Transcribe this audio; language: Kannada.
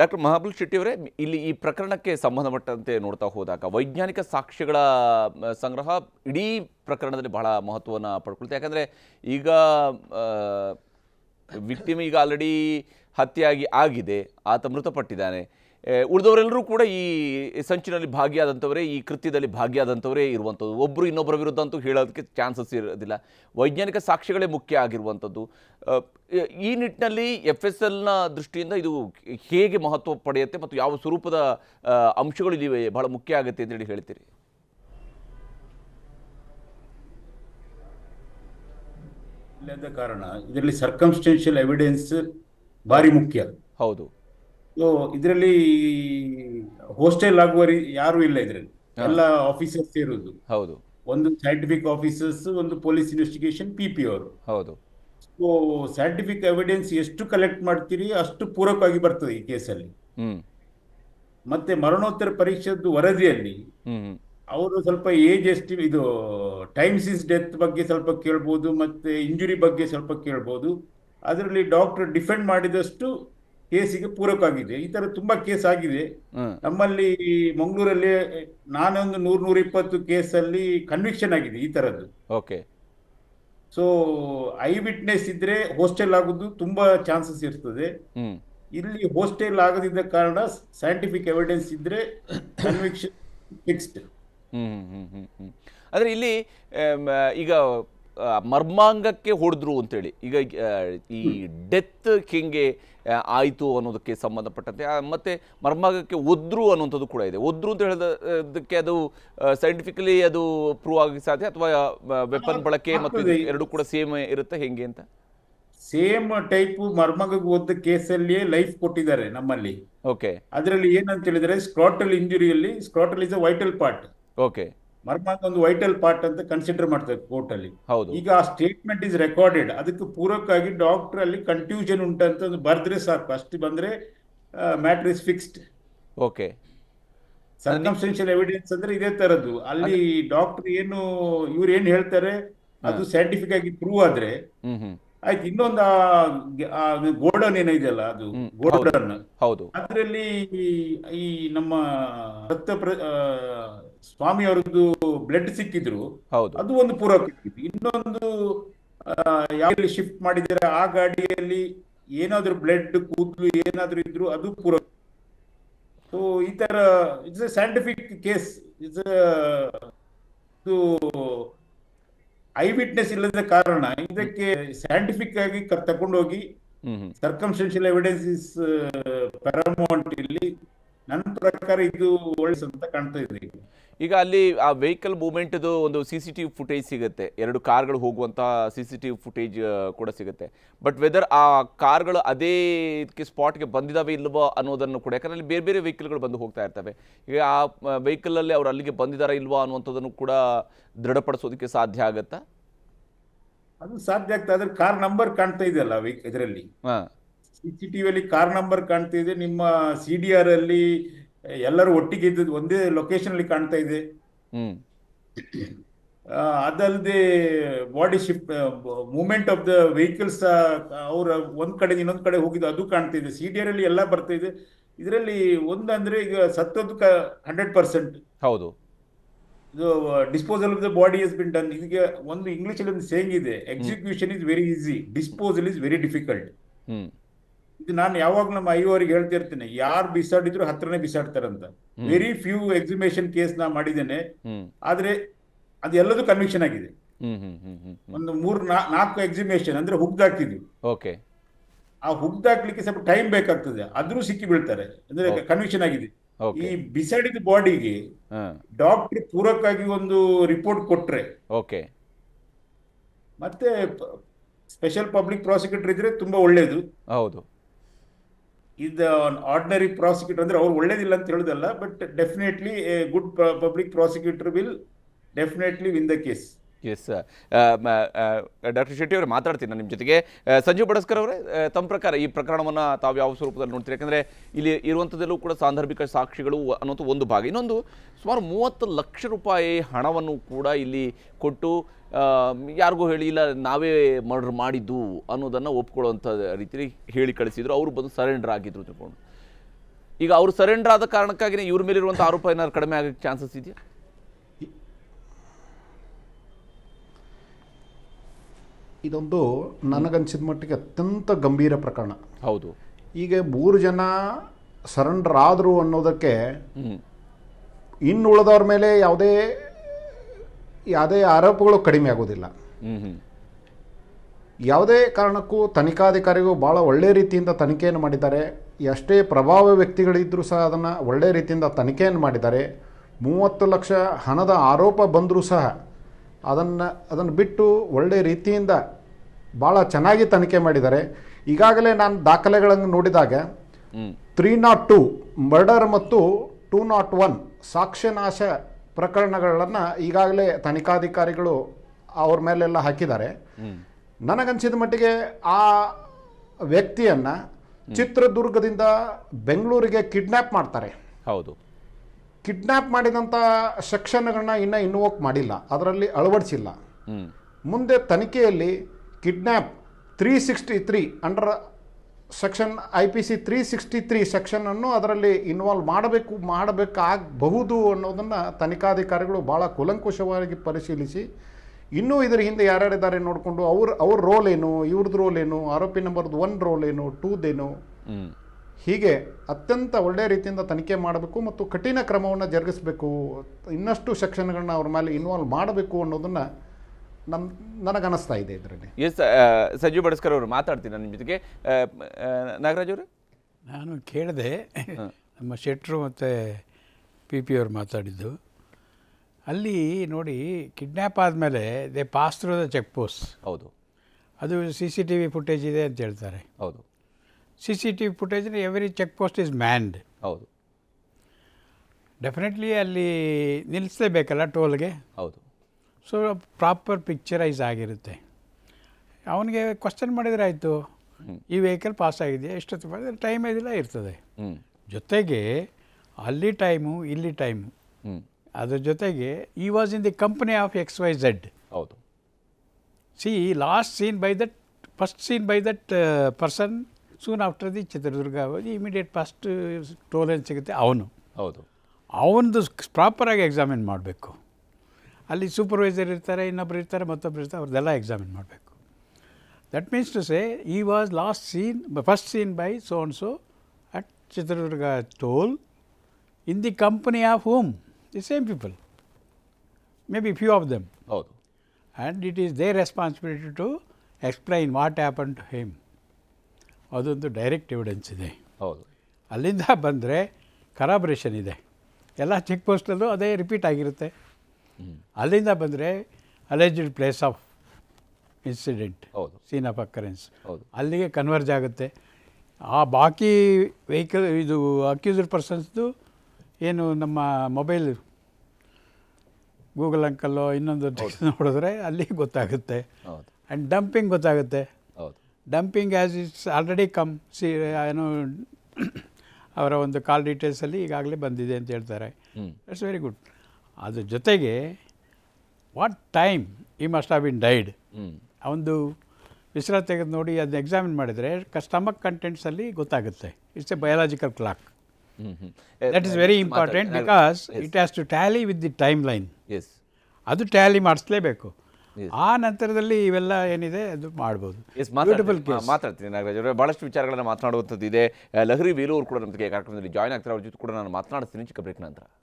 ಡಾಕ್ಟರ್ ಮಹಾಬಲ್ ಶೆಟ್ಟಿ ಅವರೇ ಇಲ್ಲಿ ಈ ಪ್ರಕರಣಕ್ಕೆ ಸಂಬಂಧಪಟ್ಟಂತೆ ನೋಡ್ತಾ ಹೋದಾಗ ವೈಜ್ಞಾನಿಕ ಸಾಕ್ಷ್ಯಗಳ ಸಂಗ್ರಹ ಇಡೀ ಪ್ರಕರಣದಲ್ಲಿ ಬಹಳ ಮಹತ್ವವನ್ನು ಪಡ್ಕೊಳ್ತೀವಿ ಯಾಕಂದರೆ ಈಗ ವಿಕ್ಟಿಮ್ ಈಗ ಆಲ್ರೆಡಿ ಹತ್ಯೆಯಾಗಿ ಆಗಿದೆ ಆತ ಮೃತಪಟ್ಟಿದ್ದಾನೆ ಉಳಿದವರೆಲ್ಲರೂ ಕೂಡ ಈ ಸಂಚಿನಲ್ಲಿ ಭಾಗಿಯಾದಂಥವರೇ ಈ ಕೃತ್ಯದಲ್ಲಿ ಭಾಗಿಯಾದಂಥವರೇ ಇರುವಂಥದ್ದು ಒಬ್ಬರು ಇನ್ನೊಬ್ಬರ ವಿರುದ್ಧ ಅಂತೂ ಹೇಳೋದಕ್ಕೆ ಚಾನ್ಸಸ್ ಇರೋದಿಲ್ಲ ವೈಜ್ಞಾನಿಕ ಸಾಕ್ಷ್ಯಗಳೇ ಮುಖ್ಯ ಆಗಿರುವಂಥದ್ದು ಈ ನಿಟ್ಟಿನಲ್ಲಿ ಎಫ್ ಎಸ್ ಎಲ್ನ ದೃಷ್ಟಿಯಿಂದ ಇದು ಹೇಗೆ ಮಹತ್ವ ಪಡೆಯುತ್ತೆ ಮತ್ತು ಯಾವ ಸ್ವರೂಪದ ಅಂಶಗಳು ಇದೆ ಬಹಳ ಮುಖ್ಯ ಆಗುತ್ತೆ ಹೇಳಿ ಹೇಳ್ತೀರಿ ಕಾರಣ ಇದರಲ್ಲಿ ಸರ್ಕಮ್ಸ್ಟೆನ್ಷಿಯಲ್ ಎವಿಡೆನ್ಸ್ ಭಾರಿ ಮುಖ್ಯ ಹೌದು ಇದರಲ್ಲಿ ಹೋಸ್ಟೆಲ್ ಆಗುವ ಯಾರು ಇಲ್ಲ ಇದರಲ್ಲಿ ಎಲ್ಲ ಆಫೀಸರ್ಸ್ ಇರುವುದು ಹೌದು ಒಂದು ಸೈಂಟಿಫಿಕ್ ಆಫೀಸರ್ಸ್ ಒಂದು ಪೊಲೀಸ್ ಇನ್ವೆಸ್ಟಿಗೇಷನ್ ಪಿ ಪಿ ಅವರು ಹೌದು ಸೊ ಸೈಂಟಿಫಿಕ್ ಎವಿಡೆನ್ಸ್ ಎಷ್ಟು ಕಲೆಕ್ಟ್ ಮಾಡ್ತೀರಿ ಅಷ್ಟು ಪೂರಕವಾಗಿ ಬರ್ತದೆ ಈ ಕೇಸಲ್ಲಿ ಮತ್ತೆ ಮರಣೋತ್ತರ ಪರೀಕ್ಷೆದ್ದು ವರದಿಯಲ್ಲಿ ಅವರು ಸ್ವಲ್ಪ ಏಜ್ ಎಷ್ಟು ಇದು ಟೈಮ್ ಸಿನ್ಸ್ ಡೆತ್ ಬಗ್ಗೆ ಸ್ವಲ್ಪ ಕೇಳ್ಬೋದು ಮತ್ತೆ ಇಂಜುರಿ ಬಗ್ಗೆ ಸ್ವಲ್ಪ ಕೇಳ್ಬೋದು ಅದರಲ್ಲಿ ಡಾಕ್ಟರ್ ಡಿಫೆಂಡ್ ಮಾಡಿದಷ್ಟು ಕೇಸಿಗೆ ಪೂರಕವಾಗಿದೆ ಈ ತರ ತುಂಬಾ ಕೇಸ್ ಆಗಿದೆ ನಮ್ಮಲ್ಲಿ ಮಂಗಳೂರಲ್ಲಿ ನಾನೊಂದು ನೂರ್ ನೂರ ಇಪ್ಪತ್ತು ಕೇಸಲ್ಲಿ ಕನ್ವಿಕ್ಷನ್ ಆಗಿದೆ ಈ ತರದ್ದು ಓಕೆ ಸೊ ಐ ವಿಟ್ನೆಸ್ ಇದ್ರೆ ಹೋಸ್ಟೆಲ್ ಆಗುದು ತುಂಬಾ ಚಾನ್ಸಸ್ ಇರ್ತದೆ ಇಲ್ಲಿ ಹೋಸ್ಟೆಲ್ ಆಗದಿದ್ದ ಕಾರಣ ಸೈಂಟಿಫಿಕ್ ಎವಿಡೆನ್ಸ್ ಇದ್ರೆ ಕನ್ವಿಕ್ಷನ್ ಫಿಕ್ಸ್ಡ್ ಹ್ಮ್ ಹ್ಮ್ ಹ್ಮ್ ಹ್ಮ್ ಅಂದ್ರೆ ಇಲ್ಲಿ ಈಗ ಮರ್ಮಾಂಗಕ್ಕೆ ಹೊಡೆದ್ರು ಅಂತೇಳಿ ಈಗ ಈ ಡೆತ್ ಹೆಂಗೆ ಆಯಿತು ಅನ್ನೋದಕ್ಕೆ ಸಂಬಂಧಪಟ್ಟಂತೆ ಮತ್ತೆ ಮರ್ಮಾಂಗಕ್ಕೆ ಒದ್ರು ಅನ್ನುವಂಥದ್ದು ಕೂಡ ಇದೆ ಒದ್ರು ಅಂತ ಹೇಳಿದಕ್ಕೆ ಅದು ಸೈಂಟಿಫಿಕಲಿ ಅದು ಪ್ರೂವ್ ಆಗಿ ಸಾಧ್ಯ ಅಥವಾ ವೆಪನ್ ಬಳಕೆ ಮತ್ತು ಎರಡು ಕೂಡ ಸೇಮ್ ಇರುತ್ತೆ ಹೆಂಗೆ ಅಂತ ಸೇಮ್ ಟೈಪ್ ಮರ್ಮಗಕ್ಕೆ ಹೋದ ಕೇಸಲ್ಲಿಯೇ ಲೈಫ್ ಕೊಟ್ಟಿದ್ದಾರೆ ನಮ್ಮಲ್ಲಿ ಓಕೆ ಅದರಲ್ಲಿ ಏನಂತ ಹೇಳಿದ್ರೆ ಸ್ಕ್ರಾಟಲ್ ಇಂಜುರಿಯಲ್ಲಿ scrotal is a vital part okay ಮರ್ಮಾಂಗ್ ಒಂದು ವೈಟಲ್ ಪಾರ್ಟ್ ಅಂತ ಕನ್ಸಿಡರ್ ಮಾಡ್ತಾರೆ ಕೋರ್ಟ್ ಅಲ್ಲಿ ಈಗ ಆ ಸ್ಟೇಟ್ಮೆಂಟ್ ಇಸ್ ರೆಕಾರ್ಡೆಡ್ ಅದಕ್ಕೆ ಪೂರಕವಾಗಿ ಡಾಕ್ಟರ್ ಅಲ್ಲಿ ಕನ್ಫ್ಯೂಷನ್ ಉಂಟಂತ ಬರ್ದ್ರೆ ಸಾಕು ಅಷ್ಟು ಬಂದ್ರೆ matter is fixed okay circumstantial evidence ಅಂದ್ರೆ ಇದೇ ತರದ್ದು ಅಲ್ಲಿ ಡಾಕ್ಟರ್ ಏನು ಇವ್ರು ಏನು ಹೇಳ್ತಾರೆ ಅದು ಸೈಂಟಿಫಿಕ್ ಆಗಿ ಪ್ರೂವ್ ಆದ್ರೆ ಆಯ್ತು ಇನ್ನೊಂದು ಗೋಡನ್ ಏನಿದೆ ಅಲ್ಲ ಅದು ಗೋಡನ್ ಹೌದು ಅದರಲ್ಲಿ ಈ ನಮ್ಮ ಸತ್ಯ ಸ್ವಾಮಿ ಅವ್ರದ್ದು ಬ್ಲಡ್ ಸಿಕ್ಕಿದ್ರು ಅದು ಒಂದು ಪೂರಕ ಇನ್ನೊಂದು ಯಾವ ಶಿಫ್ಟ್ ಮಾಡಿದರೆ ಆ ಗಾಡಿಯಲ್ಲಿ ಏನಾದ್ರೂ ಬ್ಲಡ್ ಕೂದಲು ಏನಾದ್ರೂ ಇದ್ರು ಅದು ಪೂರಕ ಸೊ ಈ ತರ it's a scientific case it's eye witness ಇಲ್ಲದ ಕಾರಣ ಇದಕ್ಕೆ ಸೈಂಟಿಫಿಕ್ ಆಗಿ ತಗೊಂಡೋಗಿ ಸರ್ಕಮ್ಸ್ಟೆನ್ಷಿಯಲ್ ಎವಿಡೆನ್ಸ್ ಇಸ್ ಇಲ್ಲಿ ನನ್ನ ಪ್ರಕಾರ ಇದು ಒಳ್ಳೆ ಅಂತ ಕಾಣ್ತಾ ಇದೆ ಈಗ ಅಲ್ಲಿ ಆ ವೆಹಿಕಲ್ ಮೂವ್ಮೆಂಟ್ದು ಒಂದು C C T V footage ಸಿಗುತ್ತೆ ಎರಡು ಕಾರ್ಗಳು ಹೋಗುವಂಥ C C T V footage ಕೂಡ ಸಿಗುತ್ತೆ ಬಟ್ ವೆದರ್ ಆ ಕಾರ್ಗಳು ಅದೇ ಇದಕ್ಕೆ ಸ್ಪಾಟ್ಗೆ ಬಂದಿದಾವೆ ಇಲ್ವೋ ಅನ್ನೋದನ್ನು ಕೂಡ ಯಾಕಂದರೆ ಅಲ್ಲಿ ಬೇರೆ ಬೇರೆ ವೆಹಿಕಲ್ಗಳು ಬಂದು ಹೋಗ್ತಾ ಇರ್ತವೆ ಈಗ ಆ ವೆಹಿಕಲಲ್ಲಿ ಅವ್ರು ಅಲ್ಲಿಗೆ ಬಂದಿದ್ದಾರಾ ಇಲ್ವಾ ಅನ್ನುವಂಥದ್ದನ್ನು ಕೂಡ ದೃಢಪಡಿಸೋದಕ್ಕೆ ಸಾಧ್ಯ ಆಗುತ್ತಾ ಅದು ಸಾಧ್ಯ ಆಗ್ತಾ ಅದ್ರ ಕಾರ್ ನಂಬರ್ ಕಾಣ್ತಾ ಇದೆಯಲ್ಲ ಇದರಲ್ಲಿ ಸಿ ಸಿ ಟಿವಿಯಲ್ಲಿ ಕಾರ್ ನಂಬರ್ ಕಾಣ್ತಾ ಇದೆ ನಿಮ್ಮ ಸಿ ಡಿ ಆರ್ ಅಲ್ಲಿ ಎಲ್ಲರೂ ಒಟ್ಟಿಗೆ ಇದ್ದದ್ದು ಒಂದೇ ಲೊಕೇಶನ್ ಅಲ್ಲಿ ಕಾಣ್ತಾ ಇದೆ ಅದಲ್ಲದೆ body shift movement of the vehicles ಅವ್ರ ಒಂದ್ ಕಡೆ ಇನ್ನೊಂದ್ ಕಡೆ ಹೋಗಿದ್ದು ಅದು ಕಾಣ್ತಾ ಇದೆ ಸಿ ಡಿ ಅಲ್ಲಿ ಎಲ್ಲ ಬರ್ತಾ ಇದೆ ಇದರಲ್ಲಿ ಒಂದಂದ್ರೆ ಈಗ ಸತ್ತದ್ದು ಹಂಡ್ರೆಡ್ ಪರ್ಸೆಂಟ್ ಹೌದು ಇದು disposal of the body is been done ಇದಕ್ಕೆ ಒಂದು ಇಂಗ್ಲಿಷ್ ಅಲ್ಲಿ ಒಂದು ಸೇಂಗ್ ಇದೆ execution is very easy disposal is very difficult ಇದು ನಾನು ಯಾವಾಗ ನಮ್ಮ ಐವರಿಗೆ ಹೇಳ್ತಿರ್ತೀನಿ ಯಾರು ಬಿಸಾಡಿದ್ರು ಹತ್ರನೇ ಬಿಸಾಡ್ತಾರಂತ ವೆರಿ ಫ್ಯೂ ಎಕ್ಸಿಮೇಷನ್ ಕೇಸ್ ನಾ ಮಾಡಿದ್ದೇನೆ ಆದ್ರೆ ಎಲ್ಲದೂ ಕನ್ವಿಕ್ಷನ್ ಆಗಿದೆ ಒಂದು ಮೂರ್ ನಾಲ್ಕು ಎಕ್ಸಿಮೇಷನ್ ಅಂದ್ರೆ ಹುಗ್ದಾಕಿದ್ವಿ ಓಕೆ ಆ ಹುಗ್ದಾಕ್ಲಿಕ್ಕೆ ಸ್ವಲ್ಪ ಟೈಮ್ ಬೇಕಾಗ್ತದೆ ಆದ್ರೂ ಸಿಕ್ಕಿ ಬೀಳ್ತಾರೆ ಅಂದ್ರೆ ಕನ್ವಿಕ್ಷನ್ ಆಗಿದೆ ಈ ಬಿಸಾಡಿದ ಬಾಡಿಗೆ ಡಾಕ್ಟರ್ ಪೂರಕವಾಗಿ ಒಂದು ರಿಪೋರ್ಟ್ ಕೊಟ್ರೆ ಓಕೆ ಮತ್ತೆ ಸ್ಪೆಷಲ್ ಪಬ್ಲಿಕ್ ಪ್ರಾಸಿಕ್ಯೂಟರ್ ಇದ್ರೆ ತುಂಬಾ ಒಳ್ಳೇದು ಹೌದು ಇದು ಆರ್ಡಿನರಿ ಪ್ರಾಸಿಕ್ಯೂಟರ್ ಅಂದರೆ ಅವ್ರು ಒಳ್ಳೇದಿಲ್ಲ ಅಂತ ಹೇಳೋದಲ್ಲ but definitely a good public prosecutor will definitely win the case as doctor Shetty ಅವರೇ ಮಾತಾಡ್ತೀನಿ ನಾನು ನಿಮ್ಮ ಜೊತೆಗೆ uh, ಸಂಜೀವ್ ಬಡಸ್ಕರ್ ಅವರೇ uh, ತಮ್ಮ ಪ್ರಕಾರ ಈ ಪ್ರಕರಣವನ್ನು ತಾವು ಯಾವ ಸ್ವರೂಪದಲ್ಲಿ ನೋಡ್ತೀರಿ ಯಾಕಂದರೆ ಇಲ್ಲಿ ಇರುವಂಥದ್ದಲ್ಲೂ ಕೂಡ ಸಾಂದರ್ಭಿಕ ಸಾಕ್ಷಿಗಳು ಅನ್ನೋದು ಒಂದು ಭಾಗ ಇನ್ನೊಂದು ಸುಮಾರು ಮೂವತ್ತು ಲಕ್ಷ ರೂಪಾಯಿ ಹಣವನ್ನು ಕೂಡ ಇಲ್ಲಿ ಕೊಟ್ಟು um, ಯಾರಿಗೂ ಹೇಳಿ ಇಲ್ಲ ನಾವೇ ಮರ್ಡ್ರ್ ಮಾಡಿದ್ದು ಅನ್ನೋದನ್ನು ಒಪ್ಕೊಳ್ಳುವಂಥ ರೀತಿಯಲ್ಲಿ ಹೇಳಿ ಕಳಿಸಿದ್ರು ಅವರು ಬಂದು ಸರೆಂಡರ್ ಆಗಿದ್ರು ತಿಳ್ಕೊಂಡು ಈಗ ಅವರು ಸರೆಂಡರ್ ಆದ ಕಾರಣಕ್ಕಾಗಿಯೇ ಇವ್ರ ಮೇಲಿರುವಂಥ ಆರೋಪ ಏನಾದ್ರು ಕಡಿಮೆ ಆಗೋಕ್ಕೆ ಚಾನ್ಸಸ್ ಇದೆಯಾ ಇದೊಂದು ನನಗನ್ಸಿದ ಮಟ್ಟಿಗೆ ಅತ್ಯಂತ ಗಂಭೀರ ಪ್ರಕರಣ ಹೌದು ಈಗ ಮೂರು ಜನ ಸರೆಂಡರ್ ಆದರು ಅನ್ನೋದಕ್ಕೆ ಇನ್ನು ಉಳಿದವ್ರ ಮೇಲೆ ಯಾವುದೇ ಯಾವುದೇ ಆರೋಪಗಳು ಕಡಿಮೆ ಆಗೋದಿಲ್ಲ ಯಾವುದೇ ಕಾರಣಕ್ಕೂ ತನಿಖಾಧಿಕಾರಿಗಳು ಭಾಳ ಒಳ್ಳೆ ರೀತಿಯಿಂದ ತನಿಖೆಯನ್ನು ಮಾಡಿದ್ದಾರೆ ಎಷ್ಟೇ ಪ್ರಭಾವ ವ್ಯಕ್ತಿಗಳಿದ್ದರೂ ಸಹ ಅದನ್ನು ಒಳ್ಳೆ ರೀತಿಯಿಂದ ತನಿಖೆಯನ್ನು ಮಾಡಿದ್ದಾರೆ ಮೂವತ್ತು ಲಕ್ಷ ಹಣದ ಆರೋಪ ಬಂದರೂ ಸಹ ಅದನ್ನು ಅದನ್ನು ಬಿಟ್ಟು ಒಳ್ಳೆ ರೀತಿಯಿಂದ ಭಾಳ ಚೆನ್ನಾಗಿ ತನಿಖೆ ಮಾಡಿದ್ದಾರೆ ಈಗಾಗಲೇ ನಾನು ದಾಖಲೆಗಳನ್ನು ನೋಡಿದಾಗ ತ್ರೀ ನಾಟ್ ಟು ಮರ್ಡರ್ ಮತ್ತು ಟೂ ನಾಟ್ ಒನ್ ಸಾಕ್ಷ್ಯನಾಶ ಪ್ರಕರಣಗಳನ್ನು ಈಗಾಗಲೇ ತನಿಖಾಧಿಕಾರಿಗಳು ಅವ್ರ ಮೇಲೆಲ್ಲ ಹಾಕಿದ್ದಾರೆ ನನಗನ್ಸಿದ ಮಟ್ಟಿಗೆ ಆ ವ್ಯಕ್ತಿಯನ್ನು ಚಿತ್ರದುರ್ಗದಿಂದ ಬೆಂಗಳೂರಿಗೆ ಕಿಡ್ನ್ಯಾಪ್ ಮಾಡ್ತಾರೆ ಹೌದು ಕಿಡ್ನ್ಯಾಪ್ ಮಾಡಿದಂಥ ಸೆಕ್ಷನ್ಗಳನ್ನ ಇನ್ನೂ ಇನ್ವೋಕ್ ಮಾಡಿಲ್ಲ ಅದರಲ್ಲಿ ಅಳವಡಿಸಿಲ್ಲ ಮುಂದೆ ತನಿಖೆಯಲ್ಲಿ kidnap three sixty three under section I P C three sixty three ಸೆಕ್ಷನನ್ನು ಅದರಲ್ಲಿ ಇನ್ವಾಲ್ವ್ ಮಾಡಬೇಕು ಮಾಡಬೇಕಾಗಬಹುದು ಅನ್ನೋದನ್ನು ತನಿಖಾಧಿಕಾರಿಗಳು ಭಾಳ ಕುಲಂಕುಷವಾಗಿ ಪರಿಶೀಲಿಸಿ ಇನ್ನೂ ಇದರ ಹಿಂದೆ ಯಾರ್ಯಾರಿದ್ದಾರೆ ನೋಡಿಕೊಂಡು ಅವ್ರ ಅವ್ರ ರೋಲ್ ಏನು ಇವ್ರದ್ದು ರೋಲ್ ಏನು ಆರೋಪಿ ನಂಬರ್ದು ಒನ್ ರೋಲ್ ಏನು ಟೂದೇನು ಹೀಗೆ ಅತ್ಯಂತ ಒಳ್ಳೆಯ ರೀತಿಯಿಂದ ತನಿಖೆ ಮಾಡಬೇಕು ಮತ್ತು ಕಠಿಣ ಕ್ರಮವನ್ನು ಜರುಗಿಸಬೇಕು ಇನ್ನಷ್ಟು ಸೆಕ್ಷನ್ಗಳನ್ನ ಅವ್ರ ಮೇಲೆ ಇನ್ವಾಲ್ವ್ ಮಾಡಬೇಕು ಅನ್ನೋದನ್ನು ನನ್ನ ನನಗನ್ನಿಸ್ತಾ ಇದೆ ಇದರಲ್ಲಿ ಎಸ್ ಸಜ್ಜು ಬಡಸ್ಕರ್ ಅವರು ಮಾತಾಡ್ತೀನಿ ನಾನು ನಿಮ್ಮ ಜೊತೆಗೆ ನಾಗರಾಜ್ ಅವರು ನಾನು ಕೇಳಿದೆ ನಮ್ಮ ಶೆಟ್ರು ಮತ್ತು ಪಿ ಪಿ ಅವರು ಮಾತಾಡಿದ್ದು ಅಲ್ಲಿ ನೋಡಿ ಕಿಡ್ನ್ಯಾಪ್ ಆದಮೇಲೆ they pass through the check post ಹೌದು ಅದು C C T V footage ಇದೆ ಅಂತ ಹೇಳ್ತಾರೆ ಹೌದು ಸಿ ಸಿ ಟಿ ವಿ ಫುಟೇಜ್ನ every check post is manned ಹೌದು ಡೆಫಿನೆಟ್ಲಿ ಅಲ್ಲಿ ನಿಲ್ಲಿಸಲೇಬೇಕಲ್ಲ ಟೋಲ್ಗೆ ಹೌದು ಸೊ ಪ್ರಾಪರ್ ಪಿಕ್ಚರೈಸ್ ಆಗಿರುತ್ತೆ ಅವನಿಗೆ ಕ್ವಶನ್ ಮಾಡಿದರೆ ಆಯಿತು ಈ ವೆಹಿಕಲ್ ಪಾಸ್ ಆಗಿದೆಯಾ ಎಷ್ಟೊತ್ತು ಮಾಡಿದ್ರೆ ಟೈಮ್ ಇದೆಲ್ಲ ಇರ್ತದೆ ಜೊತೆಗೆ ಅಲ್ಲಿ ಟೈಮು ಇಲ್ಲಿ ಟೈಮು ಅದ್ರ ಜೊತೆಗೆ he was in the company of X Y Z ಹೌದು see last seen by that first seen by that person soon after the Chitradurga ಹೋಗಿ ಇಮಿಡಿಯೇಟ್ ಫಸ್ಟ್ ಟೋಲೆನ್ಸ್ ಸಿಗುತ್ತೆ ಅವನು ಹೌದು ಅವನದು ಪ್ರಾಪರಾಗಿ ಎಕ್ಸಾಮಿನ್ ಮಾಡಬೇಕು ಅಲ್ಲಿ ಸೂಪರ್ವೈಸರ್ ಇರ್ತಾರೆ ಇನ್ನೊಬ್ರು ಇರ್ತಾರೆ ಮತ್ತೊಬ್ರು ಇರ್ತಾರೆ ಅವ್ರದ್ದೆಲ್ಲ ಎಕ್ಸಾಮಿನ್ ಮಾಡಬೇಕು that means to say he was last seen first seen by soon so at Chitradurga toll in the company of whom the same people may be few of them ಹೌದು and it is the responsibility to explain what happen to him ಅದೊಂದು ಡೈರೆಕ್ಟ್ ಎವಿಡೆನ್ಸ್ ಇದೆ ಹೌದು ಅಲ್ಲಿಂದ ಬಂದರೆ ಕರಾಬ್ರೇಷನ್ ಇದೆ ಎಲ್ಲ ಚೆಕ್ ಪೋಸ್ಟಲ್ಲೂ ಅದೇ ರಿಪೀಟ್ ಆಗಿರುತ್ತೆ ಅಲ್ಲಿಂದ ಬಂದರೆ ಅಲೇಜ್ಡ್ ಪ್ಲೇಸ್ ಆಫ್ ಇನ್ಸಿಡೆಂಟ್ ಹೌದು ಸೀನ್ ಆಫ್ ಅಕರೆನ್ಸ್ ಹೌದು ಅಲ್ಲಿಗೆ ಕನ್ವರ್ಜ್ ಆಗುತ್ತೆ ಆ ಬಾಕಿ ವೆಹಿಕಲ್ ಇದು ಅಕ್ಯೂಸ್ಡ್ ಪರ್ಸನ್ಸ್ದು ಏನು ನಮ್ಮ ಮೊಬೈಲ್ ಗೂಗಲ್ ಅಂಕಲ್ಲೋ ಇನ್ನೊಂದು ನೋಡಿದ್ರೆ ಅಲ್ಲಿ ಗೊತ್ತಾಗುತ್ತೆ ಆ್ಯಂಡ್ ಡಂಪಿಂಗ್ ಗೊತ್ತಾಗುತ್ತೆ dumping as it's already come see ಏನು ಅವರ ಒಂದು ಕಾಲ್ ಡೀಟೇಲ್ಸಲ್ಲಿ ಈಗಾಗಲೇ ಬಂದಿದೆ ಅಂತ ಹೇಳ್ತಾರೆ ಇಟ್ಸ್ ವೆರಿ ಗುಡ್ ಅದ್ರ ಜೊತೆಗೆ what time he must have been died ಒಂದು ವಿಸ್ರ ತೆಗೆದು ನೋಡಿ ಅದನ್ನ ಎಕ್ಸಾಮಿನ್ ಮಾಡಿದರೆ ಸ್ಟಮಕ್ ಕಂಟೆಂಟ್ಸಲ್ಲಿ ಗೊತ್ತಾಗುತ್ತೆ it's a biological clock that is very important because it has to tally with the time line ಅದು ಟ್ಯಾಲಿ ಮಾಡಿಸ್ಲೇಬೇಕು ಆ ನಂತರದಲ್ಲಿ ಇವೆಲ್ಲ ಏನಿದೆ ಅದು ಮಾಡ್ಬೋದು ಮಾತಾಡ್ತೀನಿ ನಾಗರಾಜ್ ಅವರೇ ಭಾಳಷ್ಟು ವಿಚಾರಗಳನ್ನು ಮಾತನಾಡುವಂಥದ್ದು ಇದೆ ಲಹರಿ ವೇಲೂರು ಕೂಡ ನಮಗೆ ಕಾರ್ಯಕ್ರಮದಲ್ಲಿ ಜಾಯ್ನ್ ಆಗ್ತಾರೆ ಅವ್ರ ಜೊತೆ ಕೂಡ ನಾನು ಮಾತನಾಡ್ತೀನಿ ಚಿಕ್ಕ ಬ್ರೇಕ್ ನಂತರ